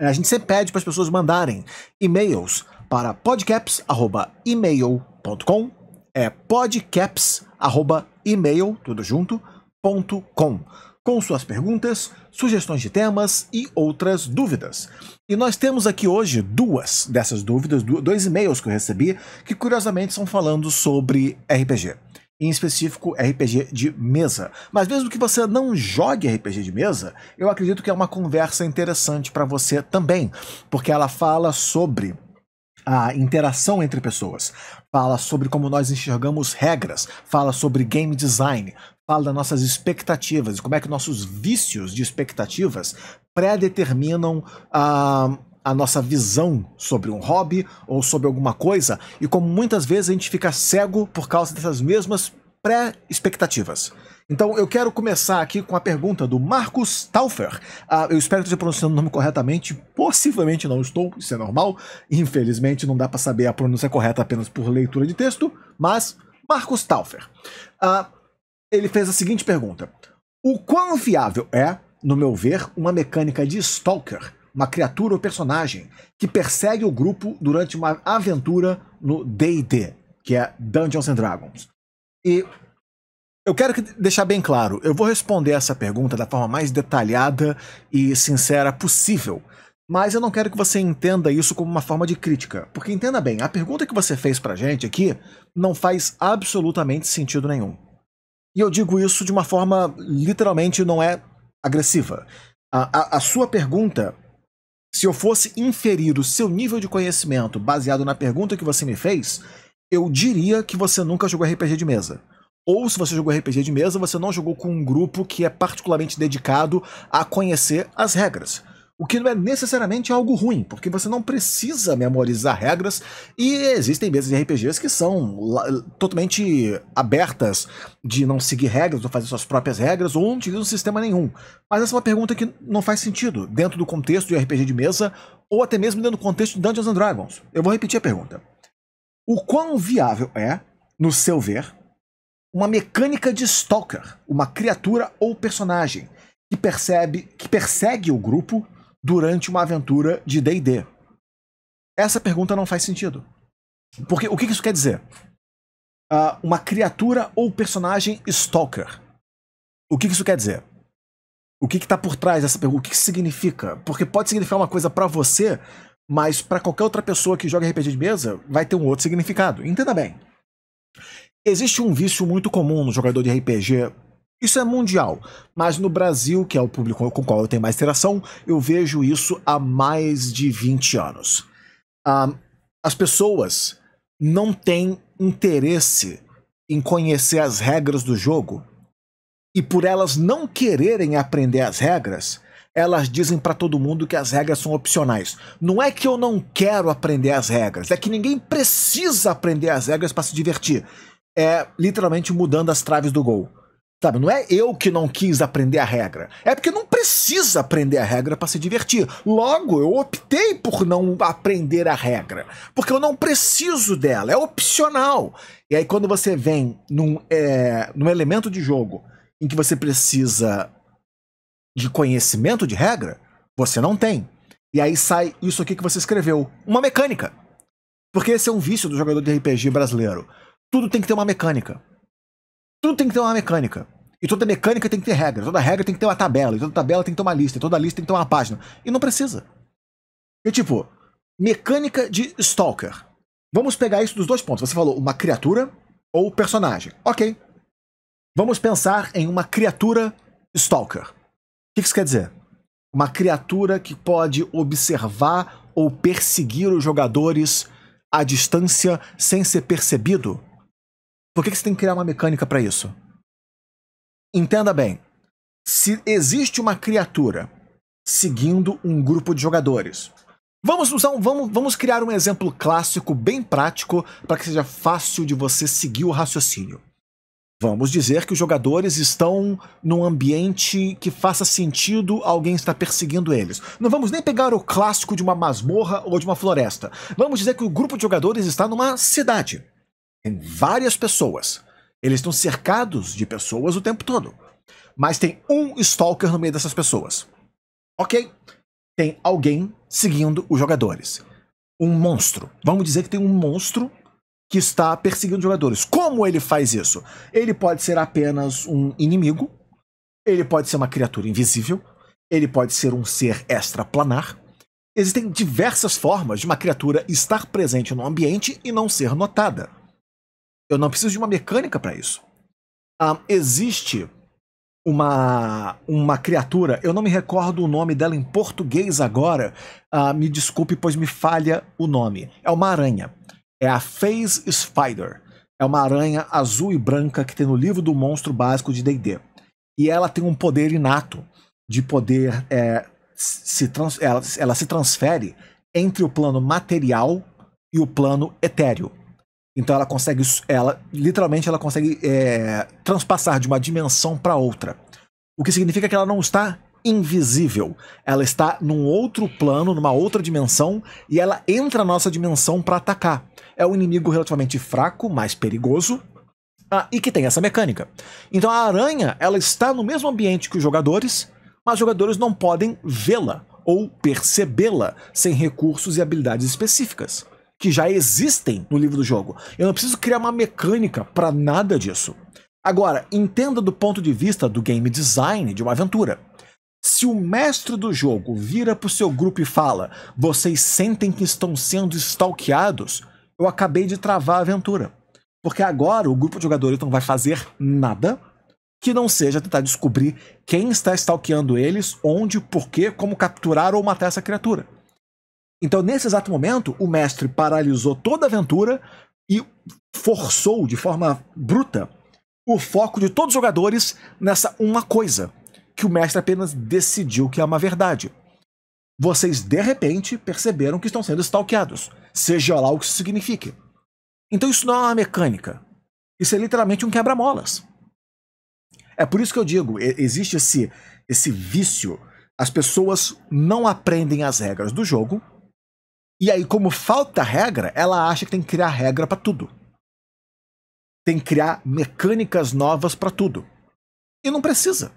É, a gente sempre pede para as pessoas mandarem e-mails para podcaps@email.com. É podcaps@email tudo junto .com, com suas perguntas, sugestões de temas e outras dúvidas. E nós temos aqui hoje duas dessas dúvidas, dois e-mails que eu recebi, que curiosamente são falando sobre RPG em específico RPG de mesa. Mas mesmo que você não jogue RPG de mesa, eu acredito que é uma conversa interessante para você também, porque ela fala sobre a interação entre pessoas, fala sobre como nós enxergamos regras, fala sobre game design, fala das nossas expectativas, como é que nossos vícios de expectativas predeterminam a uh, a nossa visão sobre um hobby ou sobre alguma coisa e como muitas vezes a gente fica cego por causa dessas mesmas pré-expectativas. Então eu quero começar aqui com a pergunta do Marcos Taufer. Ah, eu espero que esteja pronunciando o nome corretamente, possivelmente não estou, isso é normal. Infelizmente não dá para saber a pronúncia correta apenas por leitura de texto, mas Marcos Taufer. Ah, ele fez a seguinte pergunta: O quão viável é, no meu ver, uma mecânica de Stalker uma criatura ou personagem que persegue o grupo durante uma aventura no D&D, que é Dungeons and Dragons. E eu quero que deixar bem claro, eu vou responder essa pergunta da forma mais detalhada e sincera possível. Mas eu não quero que você entenda isso como uma forma de crítica, porque entenda bem, a pergunta que você fez pra gente aqui não faz absolutamente sentido nenhum. E eu digo isso de uma forma literalmente não é agressiva. A, a, a sua pergunta se eu fosse inferir o seu nível de conhecimento baseado na pergunta que você me fez, eu diria que você nunca jogou RPG de mesa. Ou se você jogou RPG de mesa, você não jogou com um grupo que é particularmente dedicado a conhecer as regras. O que não é necessariamente algo ruim, porque você não precisa memorizar regras e existem mesas de RPGs que são totalmente abertas de não seguir regras ou fazer suas próprias regras ou não utilizam sistema nenhum. Mas essa é uma pergunta que não faz sentido dentro do contexto de RPG de mesa ou até mesmo dentro do contexto de Dungeons and Dragons. Eu vou repetir a pergunta. O quão viável é, no seu ver, uma mecânica de stalker, uma criatura ou personagem que percebe que persegue o grupo durante uma aventura de DD? Essa pergunta não faz sentido. Porque o que isso quer dizer? Uh, uma criatura ou personagem stalker. O que isso quer dizer? O que está por trás dessa pergunta? O que, que significa? Porque pode significar uma coisa para você, mas para qualquer outra pessoa que joga RPG de mesa, vai ter um outro significado. Entenda bem. Existe um vício muito comum no jogador de RPG isso é mundial, mas no Brasil, que é o público com o qual eu tenho mais interação, eu vejo isso há mais de 20 anos. Ah, as pessoas não têm interesse em conhecer as regras do jogo e por elas não quererem aprender as regras, elas dizem para todo mundo que as regras são opcionais. Não é que eu não quero aprender as regras, é que ninguém precisa aprender as regras para se divertir. É literalmente mudando as traves do gol. Sabe, não é eu que não quis aprender a regra. É porque não precisa aprender a regra para se divertir. Logo, eu optei por não aprender a regra. Porque eu não preciso dela, é opcional. E aí, quando você vem num, é, num elemento de jogo em que você precisa de conhecimento de regra, você não tem. E aí sai isso aqui que você escreveu: uma mecânica. Porque esse é um vício do jogador de RPG brasileiro. Tudo tem que ter uma mecânica. Tudo tem que ter uma mecânica. E toda mecânica tem que ter regra. Toda regra tem que ter uma tabela. E toda tabela tem que ter uma lista. E toda lista tem que ter uma página. E não precisa. E tipo, mecânica de Stalker. Vamos pegar isso dos dois pontos. Você falou uma criatura ou personagem. Ok. Vamos pensar em uma criatura Stalker. O que isso quer dizer? Uma criatura que pode observar ou perseguir os jogadores à distância sem ser percebido por que, que você tem que criar uma mecânica para isso? Entenda bem. Se existe uma criatura seguindo um grupo de jogadores, vamos usar, um, vamos, vamos criar um exemplo clássico bem prático para que seja fácil de você seguir o raciocínio. Vamos dizer que os jogadores estão num ambiente que faça sentido alguém estar perseguindo eles. Não vamos nem pegar o clássico de uma masmorra ou de uma floresta. Vamos dizer que o grupo de jogadores está numa cidade. Tem várias pessoas. Eles estão cercados de pessoas o tempo todo. Mas tem um stalker no meio dessas pessoas. Ok? Tem alguém seguindo os jogadores. Um monstro. Vamos dizer que tem um monstro que está perseguindo jogadores. Como ele faz isso? Ele pode ser apenas um inimigo, ele pode ser uma criatura invisível, ele pode ser um ser extraplanar. Existem diversas formas de uma criatura estar presente no ambiente e não ser notada. Eu não preciso de uma mecânica para isso. Um, existe uma, uma criatura, eu não me recordo o nome dela em português agora, uh, me desculpe, pois me falha o nome. É uma aranha. É a Phase Spider. É uma aranha azul e branca que tem no livro do monstro básico de DD. E ela tem um poder inato de poder. É, se trans, ela, ela se transfere entre o plano material e o plano etéreo. Então ela consegue, ela literalmente ela consegue é, transpassar de uma dimensão para outra. O que significa que ela não está invisível. Ela está num outro plano, numa outra dimensão, e ela entra na nossa dimensão para atacar. É um inimigo relativamente fraco, mas perigoso, ah, e que tem essa mecânica. Então a aranha, ela está no mesmo ambiente que os jogadores, mas os jogadores não podem vê-la ou percebê-la sem recursos e habilidades específicas que já existem no livro do jogo. Eu não preciso criar uma mecânica para nada disso. Agora, entenda do ponto de vista do game design de uma aventura. Se o mestre do jogo vira pro seu grupo e fala: "Vocês sentem que estão sendo stalkeados", eu acabei de travar a aventura. Porque agora o grupo de jogadores não vai fazer nada que não seja tentar descobrir quem está stalkeando eles, onde, porquê, como capturar ou matar essa criatura. Então, nesse exato momento, o mestre paralisou toda a aventura e forçou de forma bruta o foco de todos os jogadores nessa uma coisa, que o mestre apenas decidiu que é uma verdade. Vocês de repente perceberam que estão sendo stalkeados, seja lá o que isso signifique. Então isso não é uma mecânica. Isso é literalmente um quebra-molas. É por isso que eu digo, existe esse, esse vício. As pessoas não aprendem as regras do jogo, e aí, como falta regra, ela acha que tem que criar regra para tudo. Tem que criar mecânicas novas para tudo. E não precisa.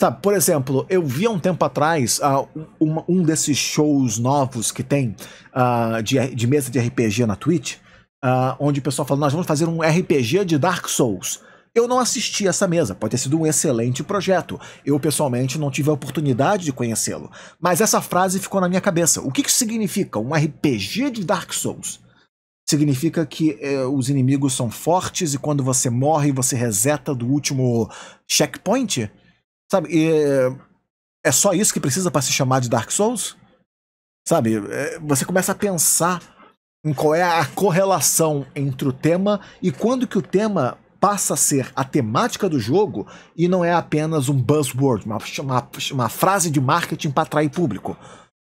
Sabe, por exemplo, eu vi há um tempo atrás uh, um, um, desses shows novos que tem uh, de, de, mesa de RPG na Twitch, uh, onde o pessoal falou: nós vamos fazer um RPG de Dark Souls. Eu não assisti essa mesa, pode ter sido um excelente projeto. Eu, pessoalmente, não tive a oportunidade de conhecê-lo. Mas essa frase ficou na minha cabeça. O que, isso significa um RPG de Dark Souls? Significa que eh, os inimigos são fortes e quando você morre, você reseta do último checkpoint? Sabe? E, é só isso que precisa para se chamar de Dark Souls? Sabe? É, você começa a pensar em qual é a correlação entre o tema e quando que o tema passa a ser a temática do jogo e não é apenas um buzzword, uma, uma, uma frase de marketing para atrair público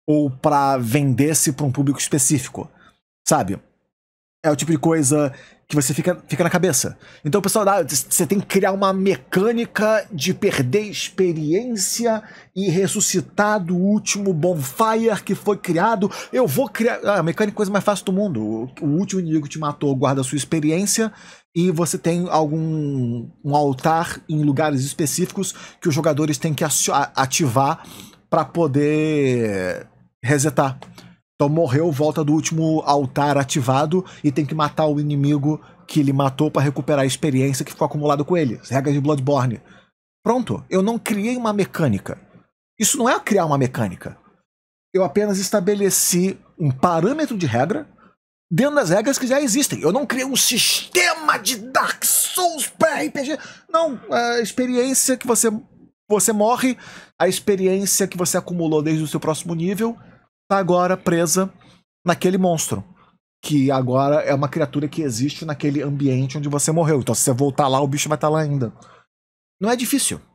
ou para vender-se para um público específico, sabe? É o tipo de coisa que você fica, fica na cabeça. Então, pessoal, você tem que criar uma mecânica de perder experiência e ressuscitar do último bonfire que foi criado. Eu vou criar. Ah, a mecânica é a coisa mais fácil do mundo. O, último inimigo que te matou guarda a sua experiência e você tem algum um altar em lugares específicos que os jogadores têm que ativar para poder resetar. Então morreu, volta do último altar ativado e tem que matar o inimigo que ele matou para recuperar a experiência que ficou acumulada com ele. As regras de Bloodborne. Pronto, eu não criei uma mecânica. Isso não é criar uma mecânica. Eu apenas estabeleci um parâmetro de regra dentro das regras que já existem. Eu não criei um sistema de Dark Souls para RPG. Não, a experiência que você você morre, a experiência que você acumulou desde o seu próximo nível tá agora presa naquele monstro. Que agora é uma criatura que existe naquele ambiente onde você morreu. Então, se você voltar lá, o bicho vai estar tá lá ainda. Não é difícil.